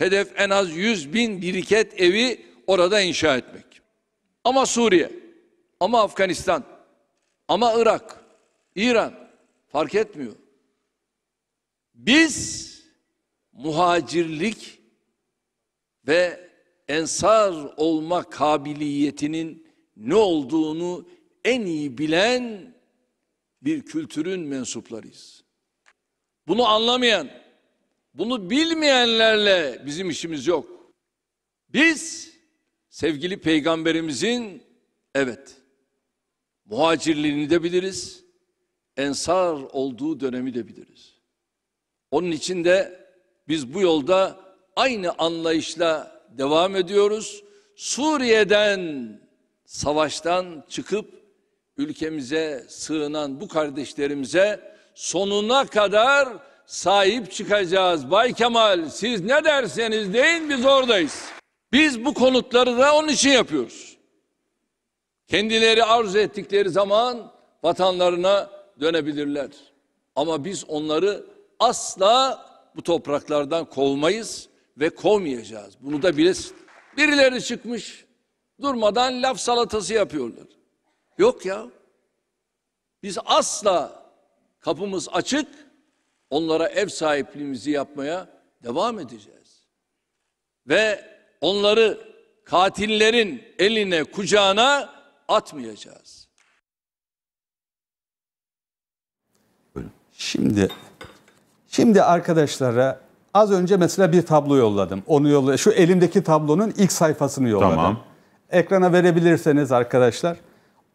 Hedef en az 100 bin biriket evi orada inşa etmek. Ama Suriye, ama Afganistan, ama Irak, İran fark etmiyor. Biz muhacirlik ve ensar olma kabiliyetinin ne olduğunu en iyi bilen bir kültürün mensuplarıyız. Bunu anlamayan bunu bilmeyenlerle bizim işimiz yok. Biz sevgili peygamberimizin evet muhacirliğini de biliriz. Ensar olduğu dönemi de biliriz. Onun için de biz bu yolda aynı anlayışla devam ediyoruz. Suriye'den savaştan çıkıp ülkemize sığınan bu kardeşlerimize sonuna kadar sahip çıkacağız. Bay Kemal siz ne derseniz deyin biz oradayız. Biz bu konutları da onun için yapıyoruz. Kendileri arzu ettikleri zaman vatanlarına dönebilirler. Ama biz onları asla bu topraklardan kovmayız ve kovmayacağız. Bunu da bilesin. Birileri çıkmış durmadan laf salatası yapıyorlar. Yok ya. Biz asla kapımız açık onlara ev sahipliğimizi yapmaya devam edeceğiz. Ve onları katillerin eline kucağına atmayacağız. Şimdi şimdi arkadaşlara az önce mesela bir tablo yolladım. Onu yolla şu elimdeki tablonun ilk sayfasını yolladım. Tamam. Ekrana verebilirseniz arkadaşlar.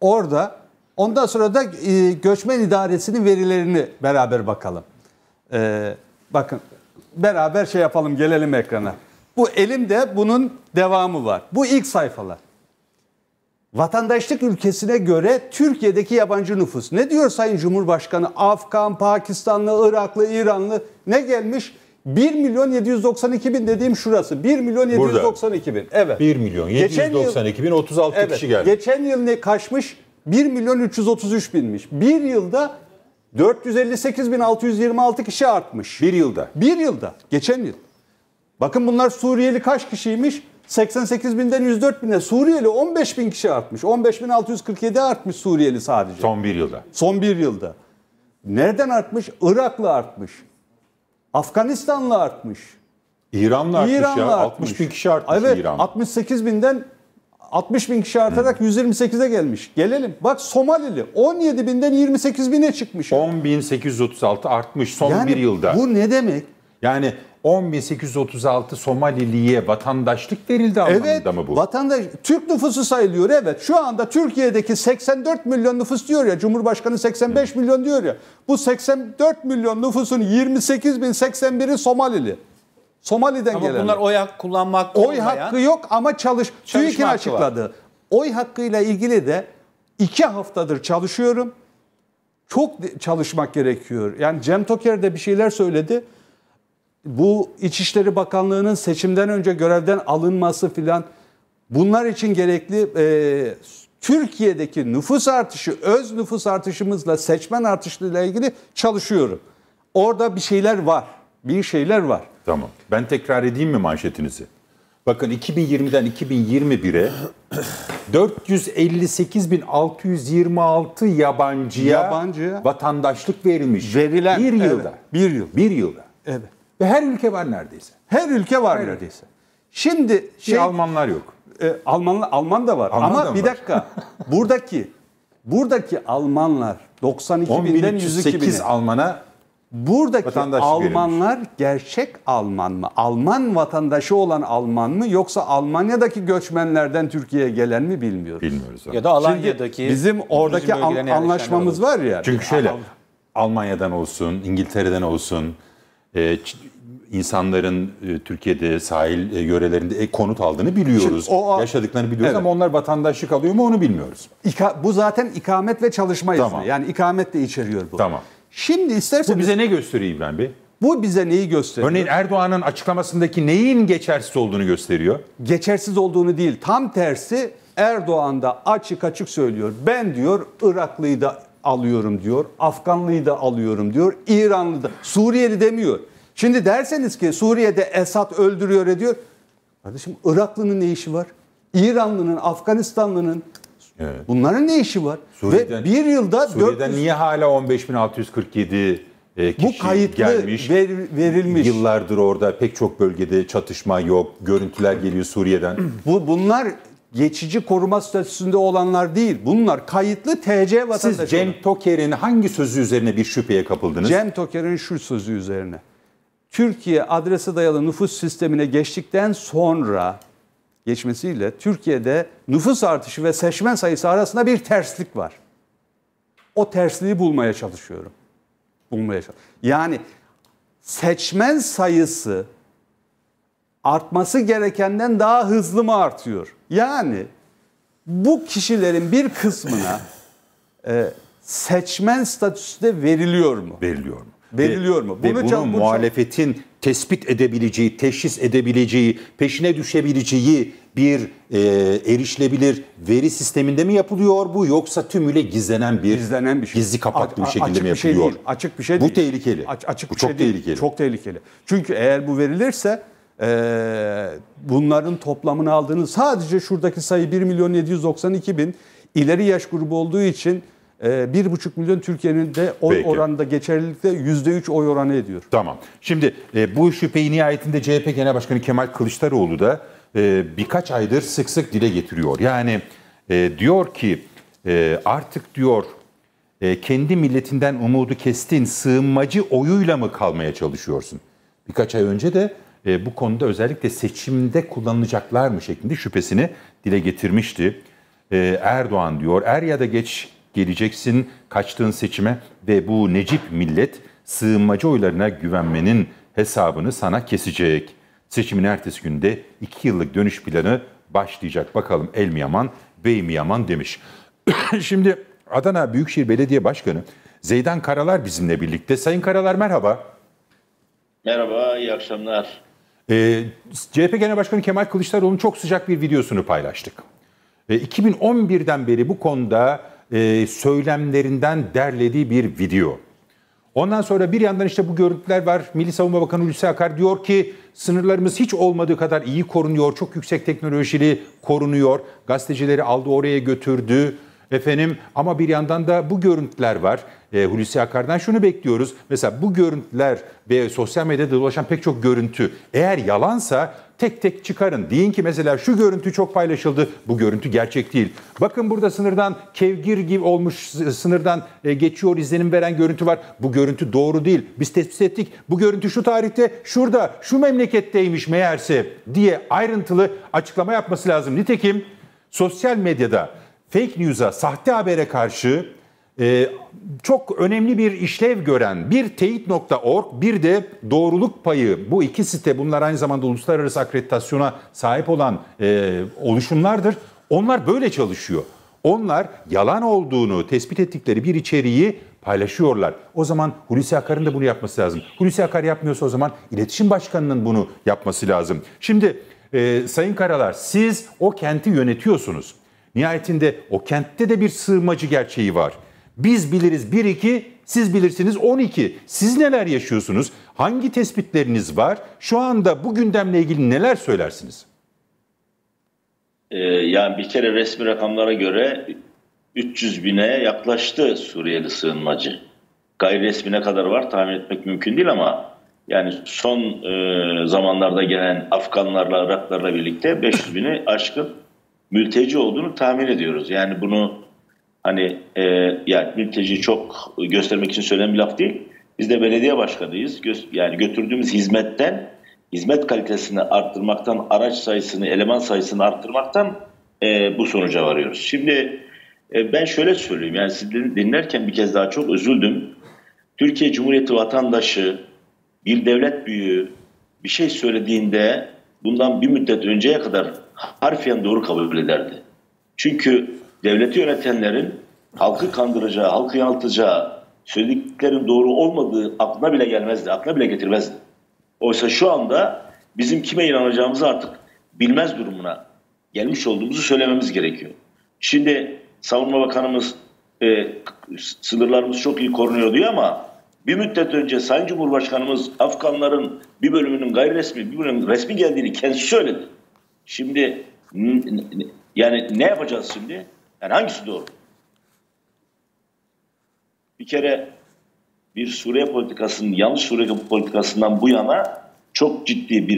Orada ondan sonra da e, göçmen idaresinin verilerini beraber bakalım. Ee, bakın beraber şey yapalım gelelim ekrana. Bu elimde bunun devamı var. Bu ilk sayfalar. Vatandaşlık ülkesine göre Türkiye'deki yabancı nüfus. Ne diyor Sayın Cumhurbaşkanı? Afgan, Pakistanlı, Iraklı, İranlı ne gelmiş? 1 milyon 792 bin dediğim şurası. 1 milyon 792 bin. Evet. 1 milyon 792 bin 36 evet, kişi geldi. Geçen yıl ne kaçmış? 1 milyon 333 binmiş. Bir yılda 458.626 kişi artmış. Bir yılda. Bir yılda. Geçen yıl. Bakın bunlar Suriyeli kaç kişiymiş? 88 binden 104 bine Suriyeli 15 bin kişi artmış. 15.647 artmış Suriyeli sadece. Son bir yılda. Son bir yılda. Nereden artmış? Iraklı artmış. Afganistanlı artmış. İran'la artmış İran'la ya. Artmış. 60 kişi artmış evet, İran'da. 68 binden 60 bin kişi artarak 128'e gelmiş. Gelelim. Bak Somalili 17 binden 28 bine çıkmış. 10.836 artmış son yani bir yılda. Bu ne demek? Yani 10.836 Somalili'ye vatandaşlık verildi anlamında evet, mı bu? Vatandaş, Türk nüfusu sayılıyor evet. Şu anda Türkiye'deki 84 milyon nüfus diyor ya, Cumhurbaşkanı 85 Hı. milyon diyor ya. Bu 84 milyon nüfusun 28.081'i Somalili. Somali'den ama gelen. Bunlar oy hakkı kullanmak Oy olmayan, hakkı yok ama çalış. TÜİK'in açıkladı. Var. Oy hakkıyla ilgili de iki haftadır çalışıyorum. Çok çalışmak gerekiyor. Yani Cem Toker de bir şeyler söyledi. Bu İçişleri Bakanlığı'nın seçimden önce görevden alınması filan bunlar için gerekli e, Türkiye'deki nüfus artışı, öz nüfus artışımızla seçmen artışıyla ilgili çalışıyorum. Orada bir şeyler var. Bir şeyler var. Tamam. Ben tekrar edeyim mi manşetinizi? Bakın 2020'den 2021'e 458.626 yabancıya, Yabancıya vatandaşlık verilmiş. Verilen. Bir evet, yılda. bir yıl. Bir yılda. Evet. Ve her ülke var neredeyse. Her ülke var Her neredeyse. Şimdi şey, Şey, Almanlar yok. e, Alman Alman da var Alman ama da bir var? dakika. buradaki buradaki Almanlar 92 binden 10.308 Alman'a Buradaki Vatandaş Almanlar verilmiş. gerçek Alman mı? Alman vatandaşı olan Alman mı yoksa Almanya'daki göçmenlerden Türkiye'ye gelen mi bilmiyoruz. Bilmiyoruz. Ya da Alanya'daki Şimdi bizim oradaki bizim anlaşmamız var ya. Çünkü şöyle Almanya'dan olsun, İngiltere'den olsun e, insanların e, Türkiye'de sahil e, yörelerinde konut aldığını biliyoruz. o, yaşadıklarını biliyoruz evet. ama onlar vatandaşlık alıyor mu onu bilmiyoruz. İka, bu zaten ikamet ve çalışma izni. Tamam. Yani ikamet de içeriyor bu. Tamam. Şimdi isterseniz... Bu bize ne gösteriyor İbrahim Bey? Bu bize neyi gösteriyor? Örneğin Erdoğan'ın açıklamasındaki neyin geçersiz olduğunu gösteriyor. Geçersiz olduğunu değil, tam tersi Erdoğan da açık açık söylüyor. Ben diyor Iraklıyı da alıyorum diyor, Afganlıyı da alıyorum diyor, İranlı da, Suriyeli demiyor. Şimdi derseniz ki Suriye'de Esad öldürüyor ediyor. Kardeşim Iraklının ne işi var? İranlının, Afganistanlının, Evet. Bunların ne işi var? Suriye'den, Ve bir yılda... Suriye'den 400... niye hala 15.647 e, kişi Bu kayıtlı gelmiş. Ver, verilmiş. Yıllardır orada pek çok bölgede çatışma yok. Görüntüler geliyor Suriye'den. Bu bunlar geçici koruma statüsünde olanlar değil. Bunlar kayıtlı TC vatandaşı. Siz Cem Toker'in hangi sözü üzerine bir şüpheye kapıldınız? Cem Toker'in şu sözü üzerine. Türkiye adrese dayalı nüfus sistemine geçtikten sonra geçmesiyle Türkiye'de nüfus artışı ve seçmen sayısı arasında bir terslik var. O tersliği bulmaya çalışıyorum. Bulmaya çalışıyorum. Yani seçmen sayısı artması gerekenden daha hızlı mı artıyor? Yani bu kişilerin bir kısmına e, seçmen statüsü de veriliyor mu? Veriliyor mu? Veriliyor ve, mu? Bunu ve bunun muhalefetin tespit edebileceği, teşhis edebileceği, peşine düşebileceği bir e, erişilebilir veri sisteminde mi yapılıyor bu yoksa tümüyle gizlenen bir gizlenen bir şey. gizli kapaklı bir şekilde açık mi yapılıyor? Bir şey değil, açık bir şey değil. Bu tehlikeli. A- açık bu bir çok şey tehlikeli. Değil, çok tehlikeli. Çünkü eğer bu verilirse e, bunların toplamını aldığınız sadece şuradaki sayı 1 milyon 792 bin ileri yaş grubu olduğu için ee, bir buçuk milyon Türkiye'nin de oy Peki. oranında geçerlilikte yüzde üç oy oranı ediyor. Tamam. Şimdi e, bu şüpheyi nihayetinde CHP Genel Başkanı Kemal Kılıçdaroğlu da e, birkaç aydır sık sık dile getiriyor. Yani e, diyor ki artık diyor kendi milletinden umudu kestin sığınmacı oyuyla mı kalmaya çalışıyorsun? Birkaç ay önce de bu konuda özellikle seçimde kullanılacaklar mı şeklinde şüphesini dile getirmişti. Erdoğan diyor er ya da geç geleceksin kaçtığın seçime ve bu Necip millet sığınmacı oylarına güvenmenin hesabını sana kesecek. Seçimin ertesi günde 2 yıllık dönüş planı başlayacak. Bakalım el mi yaman, bey mi yaman demiş. Şimdi Adana Büyükşehir Belediye Başkanı Zeydan Karalar bizimle birlikte. Sayın Karalar merhaba. Merhaba, iyi akşamlar. Ee, CHP Genel Başkanı Kemal Kılıçdaroğlu'nun çok sıcak bir videosunu paylaştık. E, ee, 2011'den beri bu konuda e, söylemlerinden derlediği bir video. Ondan sonra bir yandan işte bu görüntüler var. Milli Savunma Bakanı Hulusi Akar diyor ki sınırlarımız hiç olmadığı kadar iyi korunuyor. Çok yüksek teknolojili korunuyor. Gazetecileri aldı oraya götürdü. Efendim ama bir yandan da bu görüntüler var. E, Hulusi Akar'dan şunu bekliyoruz. Mesela bu görüntüler ve sosyal medyada dolaşan pek çok görüntü eğer yalansa tek tek çıkarın. Deyin ki mesela şu görüntü çok paylaşıldı. Bu görüntü gerçek değil. Bakın burada sınırdan kevgir gibi olmuş sınırdan e, geçiyor izlenim veren görüntü var. Bu görüntü doğru değil. Biz tespit ettik. Bu görüntü şu tarihte şurada şu memleketteymiş meğerse diye ayrıntılı açıklama yapması lazım. Nitekim sosyal medyada fake news'a, sahte habere karşı e, çok önemli bir işlev gören bir teyit.org bir de doğruluk payı bu iki site bunlar aynı zamanda uluslararası akreditasyona sahip olan e, oluşumlardır. Onlar böyle çalışıyor. Onlar yalan olduğunu tespit ettikleri bir içeriği paylaşıyorlar. O zaman Hulusi Akar'ın da bunu yapması lazım. Hulusi Akar yapmıyorsa o zaman iletişim başkanının bunu yapması lazım. Şimdi e, Sayın Karalar siz o kenti yönetiyorsunuz. Nihayetinde o kentte de bir sığmacı gerçeği var. Biz biliriz 1-2, siz bilirsiniz 12. Siz neler yaşıyorsunuz? Hangi tespitleriniz var? Şu anda bu gündemle ilgili neler söylersiniz? Ee, yani bir kere resmi rakamlara göre 300 bine yaklaştı Suriyeli sığınmacı. Gayri resmi ne kadar var tahmin etmek mümkün değil ama yani son e, zamanlarda gelen Afganlarla, Iraklarla birlikte 500 bini aşkın mülteci olduğunu tahmin ediyoruz. Yani bunu Hani e, yani mülteci çok göstermek için söylenen bir laf değil. Biz de belediye başkanıyız. Göz, yani götürdüğümüz hizmetten, hizmet kalitesini arttırmaktan, araç sayısını, eleman sayısını arttırmaktan e, bu sonuca varıyoruz. Şimdi e, ben şöyle söyleyeyim. Yani siz dinlerken bir kez daha çok üzüldüm. Türkiye Cumhuriyeti vatandaşı, bir devlet büyüğü bir şey söylediğinde bundan bir müddet önceye kadar harfiyen doğru kabul ederdi. Çünkü devleti yönetenlerin halkı kandıracağı, halkı yanıltacağı söylediklerin doğru olmadığı aklına bile gelmezdi, aklına bile getirmezdi. Oysa şu anda bizim kime inanacağımızı artık bilmez durumuna gelmiş olduğumuzu söylememiz gerekiyor. Şimdi Savunma Bakanımız e, sınırlarımız çok iyi korunuyor diyor ama bir müddet önce Sayın Cumhurbaşkanımız Afganların bir bölümünün gayri resmi, bir bölümünün resmi geldiğini kendisi söyledi. Şimdi yani ne yapacağız şimdi? Yani hangisi doğru? Bir kere bir Suriye politikasının yanlış Suriye politikasından bu yana çok ciddi bir